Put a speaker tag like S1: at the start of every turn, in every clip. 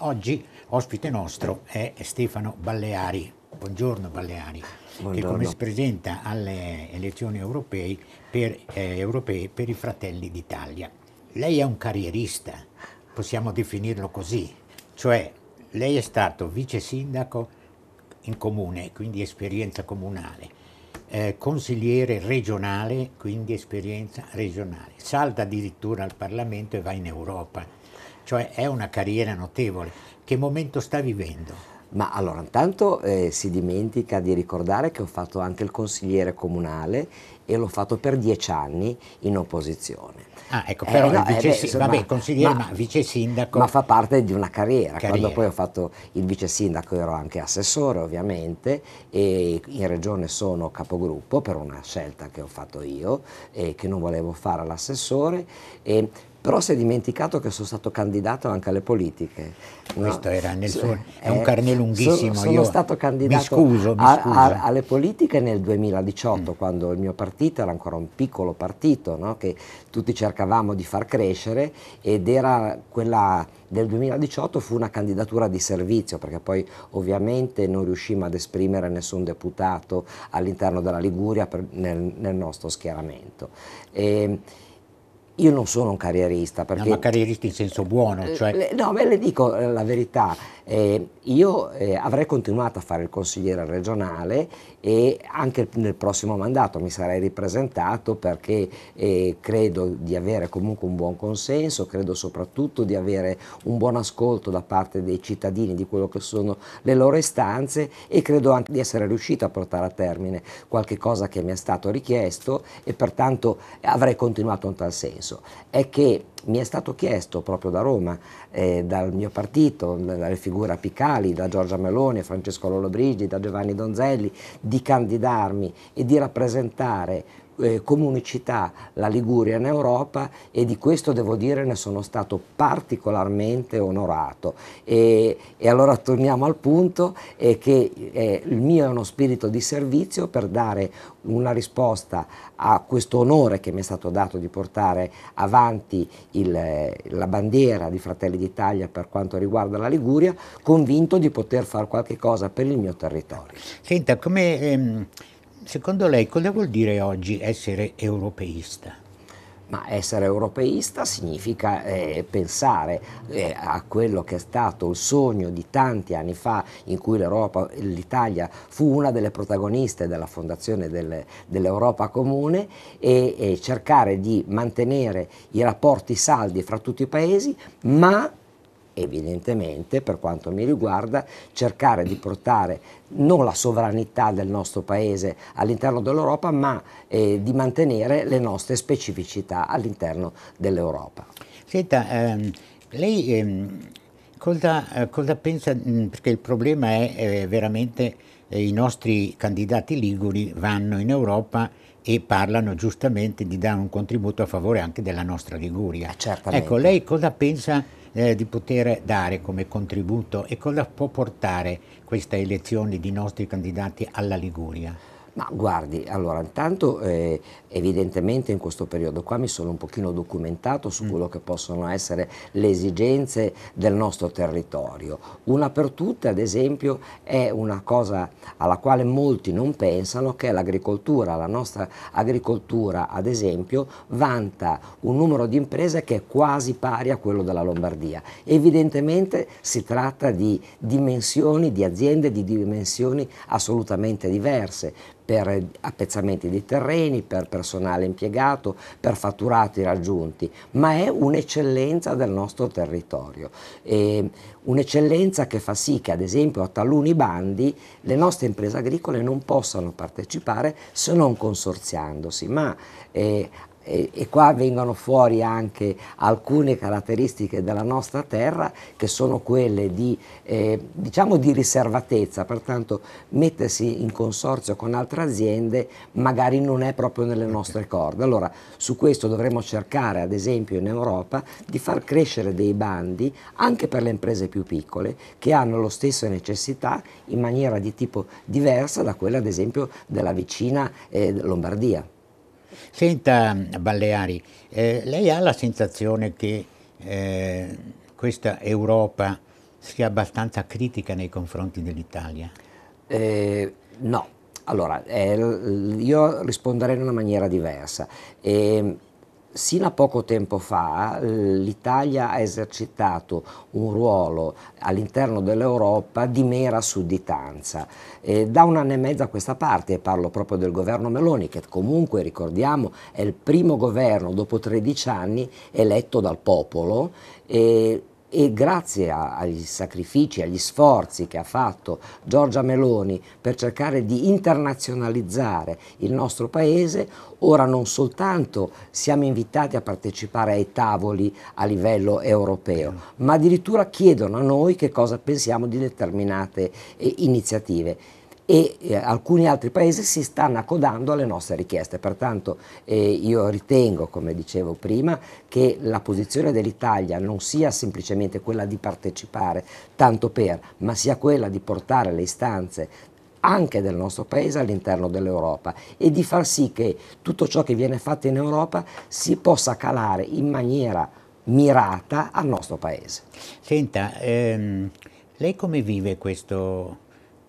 S1: Oggi ospite nostro è Stefano Balleari. Buongiorno Balleari, Buongiorno. che come si presenta alle elezioni europee per, eh, europee per, i Fratelli d'Italia. Lei è un carrierista, possiamo definirlo così, cioè lei è stato vice sindaco in comune, quindi esperienza comunale, eh, consigliere regionale, quindi esperienza regionale. Salta addirittura al Parlamento e va in Europa, cioè è una carriera notevole. Che momento sta vivendo?
S2: Ma allora intanto eh, si dimentica di ricordare che ho fatto anche il consigliere comunale e l'ho fatto per dieci anni in opposizione.
S1: Ah, ecco, eh, però eh, no, vice, eh beh, insomma, vabbè, consigliere, ma, ma,
S2: vice sindaco. Ma fa parte di una carriera. carriera. Quando poi ho fatto il vice sindaco ero anche assessore, ovviamente, e in regione sono capogruppo per una scelta che ho fatto io e eh, che non volevo fare all'assessore. E però si è dimenticato che sono stato candidato anche alle politiche.
S1: Questo no? era nel suo, è un eh, carne lunghissimo. Sono, sono stato candidato mi scuso, mi a, a,
S2: alle politiche nel 2018, mm. quando il mio partito era ancora un piccolo partito, no? che tutti cercavamo di far crescere ed era quella del 2018 fu una candidatura di servizio perché poi ovviamente non riuscimmo ad esprimere nessun deputato all'interno della Liguria per, nel, nel, nostro schieramento. E, ehm, io non sono un carrierista. Perché, no, ma carrierista in senso buono. Eh, cioè... No, beh, le dico eh, la verità. Eh, io eh, avrei continuato a fare il consigliere regionale e anche nel prossimo mandato mi sarei ripresentato perché eh, credo di avere comunque un buon consenso, credo soprattutto di avere un buon ascolto da parte dei cittadini di quello che sono le loro istanze e credo anche di essere riuscito a portare a termine qualche cosa che mi è stato richiesto e pertanto avrei continuato in tal senso senso? È che mi è stato chiesto proprio da Roma, eh, dal mio partito, dalle figure apicali, da Giorgia Meloni, Francesco Lollobrigida, da Giovanni Donzelli, di candidarmi e di rappresentare eh, comunicità la Liguria in Europa e di questo devo dire ne sono stato particolarmente onorato. E, e allora torniamo al punto eh, che eh, il mio è uno spirito di servizio per dare una risposta a questo onore che mi è stato dato di portare avanti il, eh, la bandiera di Fratelli d'Italia per quanto riguarda la
S1: Liguria, convinto di poter fare qualche cosa per il mio territorio. Senta, come... Ehm secondo lei cosa vuol dire oggi essere europeista? Ma
S2: essere europeista significa eh, pensare eh, a quello che è stato il sogno di tanti anni fa in cui l'Italia fu una delle protagoniste della fondazione del, dell'Europa Comune e, e cercare di mantenere i rapporti saldi fra tutti i paesi, ma evidentemente per quanto mi riguarda cercare di portare non la sovranità del nostro paese all'interno dell'Europa ma eh, di mantenere le nostre specificità
S1: all'interno dell'Europa. Senta, ehm, lei ehm, cosa, eh, cosa, pensa, mh, mm, perché il problema è eh, veramente eh, i nostri candidati liguri vanno in Europa e parlano giustamente di dare un contributo a favore anche della nostra Liguria. Certamente. Ecco, lei cosa pensa eh, di poter dare come contributo e cosa può portare questa elezione di nostri candidati alla Liguria? Ma guardi, allora intanto eh, evidentemente in questo periodo qua mi sono un
S2: pochino documentato su mm. quello che possono essere le esigenze del nostro territorio. Una per tutte ad esempio è una cosa alla quale molti non pensano che è l'agricoltura. La nostra agricoltura ad esempio vanta un numero di imprese che è quasi pari a quello della Lombardia. Evidentemente si tratta di dimensioni di aziende di dimensioni assolutamente diverse per eh, appezzamenti di terreni, per personale impiegato, per fatturati raggiunti, ma è un'eccellenza del nostro territorio, un'eccellenza che fa sì che ad esempio a taluni bandi le nostre imprese agricole non possano partecipare se non consorziandosi, ma eh, e, e, qua vengono fuori anche alcune caratteristiche della nostra terra che sono quelle di, eh, diciamo di riservatezza, pertanto mettersi in consorzio con altre aziende magari non è proprio nelle nostre corde. Allora su questo dovremmo cercare ad esempio in Europa di far crescere dei bandi anche per le imprese più piccole che hanno lo stesso necessità in maniera di tipo diversa da quella ad esempio
S1: della vicina eh, Lombardia. Senta Balleari, eh, lei ha la sensazione che eh, questa Europa sia abbastanza critica nei confronti dell'Italia? Eh, no, allora,
S2: eh, io risponderei in una maniera diversa. Eh, Sino a poco tempo fa eh, l'Italia ha esercitato un ruolo all'interno dell'Europa di mera sudditanza. E eh, da un anno e mezzo a questa parte, e parlo proprio del governo Meloni, che comunque ricordiamo è il primo governo dopo 13 anni eletto dal popolo, e e grazie a, agli sacrifici, agli sforzi che ha fatto Giorgia Meloni per cercare di internazionalizzare il nostro paese, ora non soltanto siamo invitati a partecipare ai tavoli a livello europeo, ma addirittura chiedono a noi che cosa pensiamo di determinate eh, iniziative e eh, alcuni altri paesi si stanno accodando alle nostre richieste. Pertanto eh, io ritengo, come dicevo prima, che la posizione dell'Italia non sia semplicemente quella di partecipare tanto per, ma sia quella di portare le istanze anche del nostro paese all'interno dell'Europa e di far sì che tutto ciò che viene fatto in Europa si possa calare in maniera
S1: mirata al nostro paese. Senta, ehm, lei come vive questo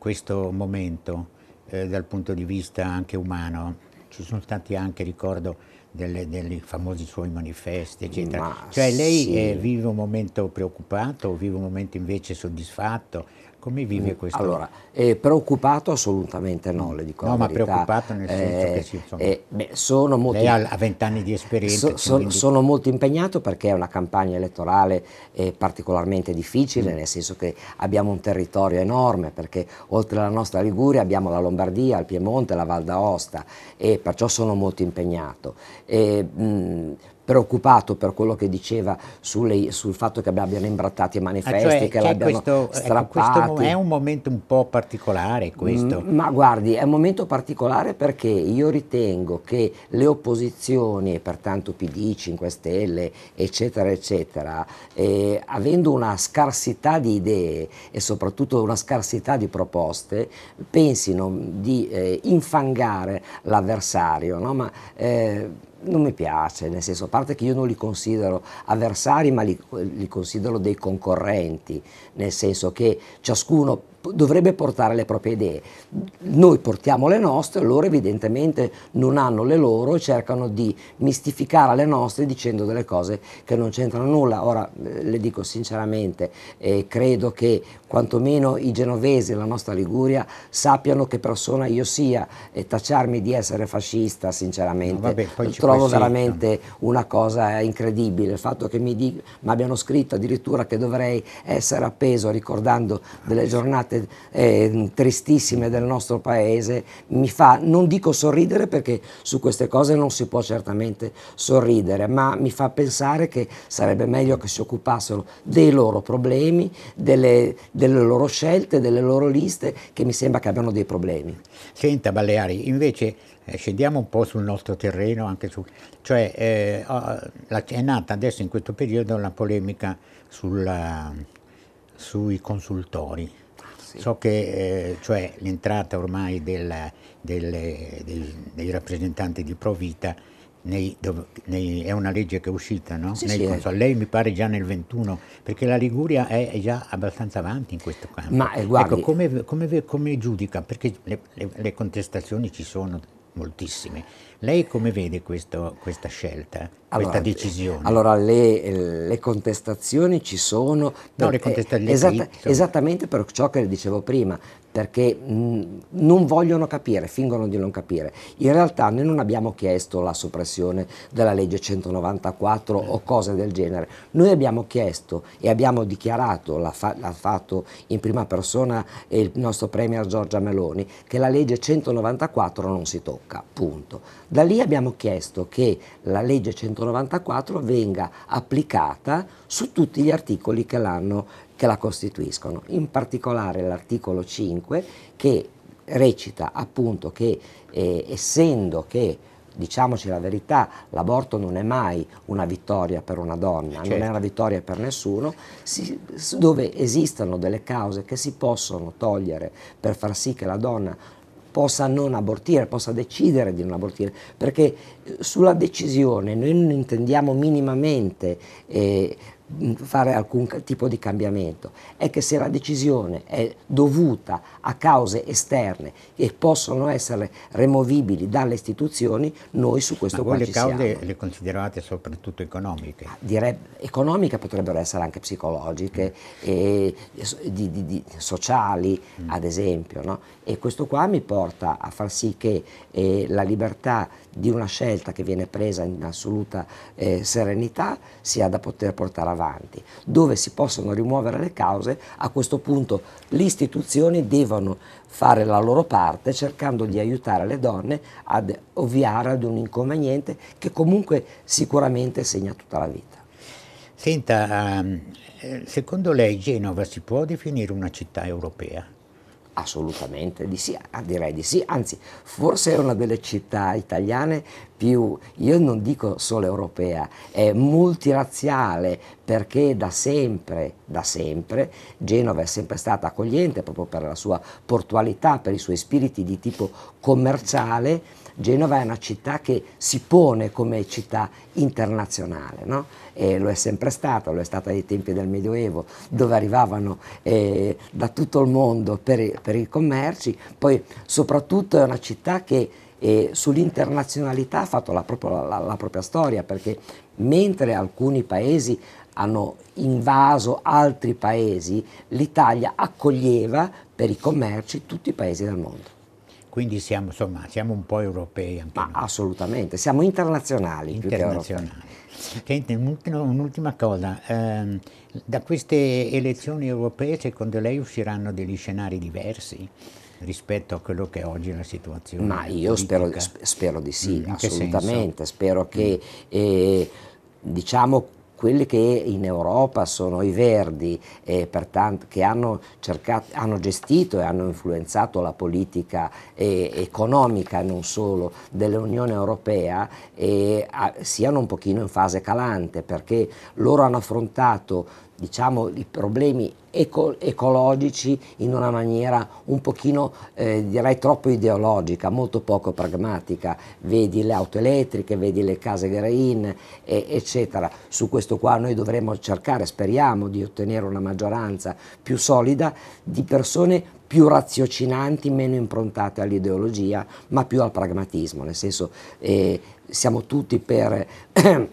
S1: questo momento eh, dal punto di vista anche umano. Ci sono stati anche, ricordo, dei famosi suoi manifesti, eccetera. Ma cioè lei sì. Eh, vive un momento preoccupato, vive un momento invece soddisfatto, come vive mm. questo? Allora, eh, preoccupato assolutamente no, le dico No, ma verità. preoccupato nel senso eh, che sì, insomma, eh, beh,
S2: sono molto, lei ha
S1: vent'anni di esperienza. So, so, quindi...
S2: Sono molto impegnato perché è una campagna elettorale particolarmente difficile, mm. nel senso che abbiamo un territorio enorme, perché oltre alla nostra Liguria abbiamo la Lombardia, il Piemonte, la Val d'Aosta e perciò sono molto impegnato. E, mh, mm, preoccupato per quello che diceva sulle, sul fatto che abbiano imbrattato i ah, cioè, manifesti, cioè, che l'abbiano strappato. Ecco, questo è un momento un po' particolare questo. Mm, ma guardi, è un momento particolare perché io ritengo che le opposizioni, e pertanto PD, 5 Stelle, eccetera, eccetera, eh, avendo una scarsità di idee e soprattutto una scarsità di proposte, pensino di eh, infangare l'avversario, no? ma, eh, non mi piace, nel senso, a parte che io non li considero avversari, ma li, li considero dei concorrenti, nel senso che ciascuno dovrebbe portare le proprie idee. Noi portiamo le nostre, loro evidentemente non hanno le loro e cercano di mistificare le nostre dicendo delle cose che non c'entrano nulla. Ora eh, le dico sinceramente, eh, credo che quantomeno i genovesi e la nostra Liguria sappiano che persona io sia e tacciarmi di essere fascista sinceramente no, vabbè, trovo veramente una cosa incredibile. Il fatto che mi, mi abbiano scritto addirittura che dovrei essere appeso ricordando delle giornate giornate eh, eh, tristissime del nostro paese mi fa, non dico sorridere perché su queste cose non si può certamente sorridere, ma mi fa pensare che sarebbe meglio che si occupassero dei loro problemi, delle,
S1: delle loro scelte, delle loro liste che mi sembra che abbiano dei problemi. Senta Baleari, invece eh, scendiamo un po' sul nostro terreno, anche su, cioè eh, oh, è nata adesso in questo periodo una polemica sulla, sui consultori. Sì. So che eh, cioè, l'entrata ormai del, del, dei, dei, rappresentanti di Provita nei, nei, è una legge che è uscita, no? Sì, sì. Lei mi pare già nel 21, perché la Liguria è, è già abbastanza avanti in questo campo. Ma eh, guardi, ecco, come, come, come, giudica? Perché le, le, le contestazioni ci sono moltissime. Lei come vede questo, questa scelta, allora, questa decisione?
S2: Allora le, le, contestazioni ci sono. No, le contestazioni. Esatta, esattamente per ciò che le dicevo prima, perché mh, non vogliono capire, fingono di non capire. In realtà noi non abbiamo chiesto la soppressione della legge 194 eh. o cose del genere, noi abbiamo chiesto e abbiamo dichiarato, l'ha, fa- l'ha fatto in prima persona il nostro Premier Giorgia Meloni, che la legge 194 non si tocca, punto da lì abbiamo chiesto che la legge 194 venga applicata su tutti gli articoli che, che la costituiscono, in particolare l'articolo 5 che recita appunto che eh, essendo che diciamoci la verità, l'aborto non è mai una vittoria per una donna, certo. non è certo. una vittoria per nessuno, si, dove esistono delle cause che si possono togliere per far sì che la donna possa non abortire, possa decidere di non abortire, perché eh, sulla decisione noi non intendiamo minimamente eh, fare alcun tipo di cambiamento, è che se la decisione è dovuta a cause esterne che possono essere removibili dalle istituzioni, noi su questo Ma le cause siamo.
S1: le considerate soprattutto
S2: economiche? Ah, direi economiche potrebbero essere anche psicologiche, e, di, di, di, sociali mm. ad esempio, no? e questo qua mi porta a far sì che eh, la libertà di una scelta che viene presa in assoluta eh, serenità sia da poter portare avanti avanti, dove si possono rimuovere le cause, a questo punto le istituzioni devono fare la loro parte cercando di aiutare le donne ad ovviare ad un inconveniente che comunque sicuramente segna
S1: tutta la vita. Senta, ehm, secondo lei Genova si può definire una città europea? Assolutamente di sì, ah, direi di sì, anzi
S2: forse è una delle città italiane più, io non dico solo europea, è multiraziale perché da sempre, da sempre, Genova è sempre stata accogliente proprio per la sua portualità, per i suoi spiriti di tipo commerciale, Genova è una città che si pone come città internazionale. No? eh, lo è sempre stata, lo è stata ai tempi del Medioevo, dove arrivavano eh, da tutto il mondo per i, per i commerci, poi soprattutto è una città che e eh, sull'internazionalità ha fatto la, propria, la, la propria storia, perché mentre alcuni paesi hanno invaso altri paesi, l'Italia accoglieva per i commerci tutti i paesi del mondo. Quindi siamo, insomma,
S1: siamo un po' europei anche Ma noi. Assolutamente, siamo internazionali. Internazionali. Senti, un'ultima cosa, eh, da queste elezioni europee secondo lei usciranno degli scenari diversi? rispetto a quello che è oggi la situazione. Ma io spero, spero, di sì, mm, assolutamente,
S2: spero che mm. eh, diciamo quelli che in Europa sono i verdi eh, pertanto, che hanno, cercato, hanno, gestito e hanno influenzato la politica eh, economica non solo dell'Unione Europea eh, a, siano un pochino in fase calante perché loro hanno affrontato diciamo, i problemi eco ecologici in una maniera un pochino eh, direi troppo ideologica, molto poco pragmatica, vedi le auto elettriche, vedi le case green e, eccetera. Su questo qua noi dovremmo cercare, speriamo, di ottenere una maggioranza più solida di persone più raziocinanti, meno improntate all'ideologia, ma più al pragmatismo, nel senso eh, siamo tutti per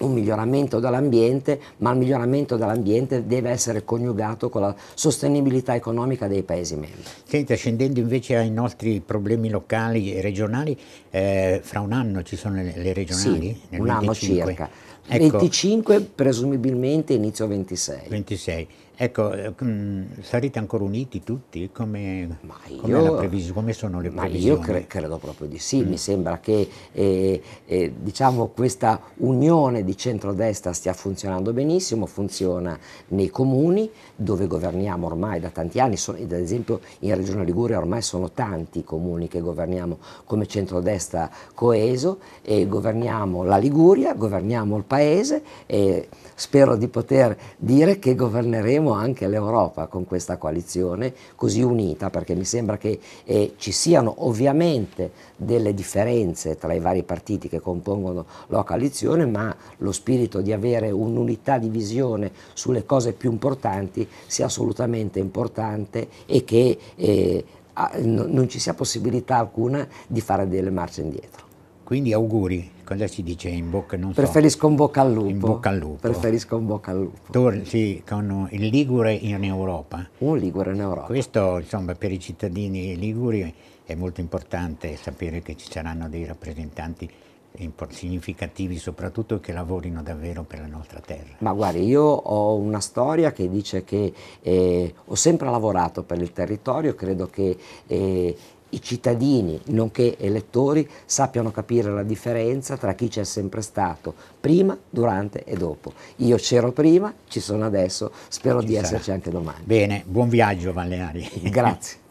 S2: un miglioramento dell'ambiente, ma il miglioramento dell'ambiente deve essere coniugato con la
S1: sostenibilità economica dei Paesi membri. Senti, scendendo invece ai nostri problemi locali e regionali, eh, fra un anno ci sono le, regionali? Sì, un 25. anno circa. Ecco. 25, presumibilmente inizio 26. 26. Ecco, eh, mm, sarete ancora uniti tutti? Come,
S2: io, previs-
S1: come sono le previsioni? io cre- credo proprio di sì, mm. mi sembra che eh, eh, diciamo questa unione di
S2: centrodestra stia funzionando benissimo, funziona nei comuni dove governiamo ormai da tanti anni, sono, ad esempio in Regione Liguria ormai sono tanti i comuni che governiamo come centrodestra coeso e governiamo la Liguria, governiamo il paese e spero di poter dire che governeremo Temo anche l'Europa con questa coalizione così unita, perché mi sembra che eh, ci siano ovviamente delle differenze tra i vari partiti che compongono la coalizione, ma lo spirito di avere un'unità di visione sulle cose più importanti sia assolutamente importante e che eh, non ci sia possibilità alcuna
S1: di fare delle marce indietro. Quindi auguri cosa ecco, si dice in bocca non Preferisco so. un bocca al lupo. In bocca al lupo. Preferisco un bocca al lupo. Tor- sì, con il Ligure in Europa. Un Ligure in Europa. Questo, insomma, per i cittadini liguri è molto importante sapere che ci saranno dei rappresentanti significativi soprattutto che lavorino davvero per la nostra terra.
S2: Ma guardi, io ho una storia che dice che eh, ho sempre lavorato per il territorio, credo che eh, i cittadini, nonché elettori, sappiano capire la differenza tra chi c'è sempre stato, prima, durante e dopo. Io c'ero prima, ci sono adesso, spero ci di sarà. esserci anche domani. Bene, buon viaggio Valleari. Grazie.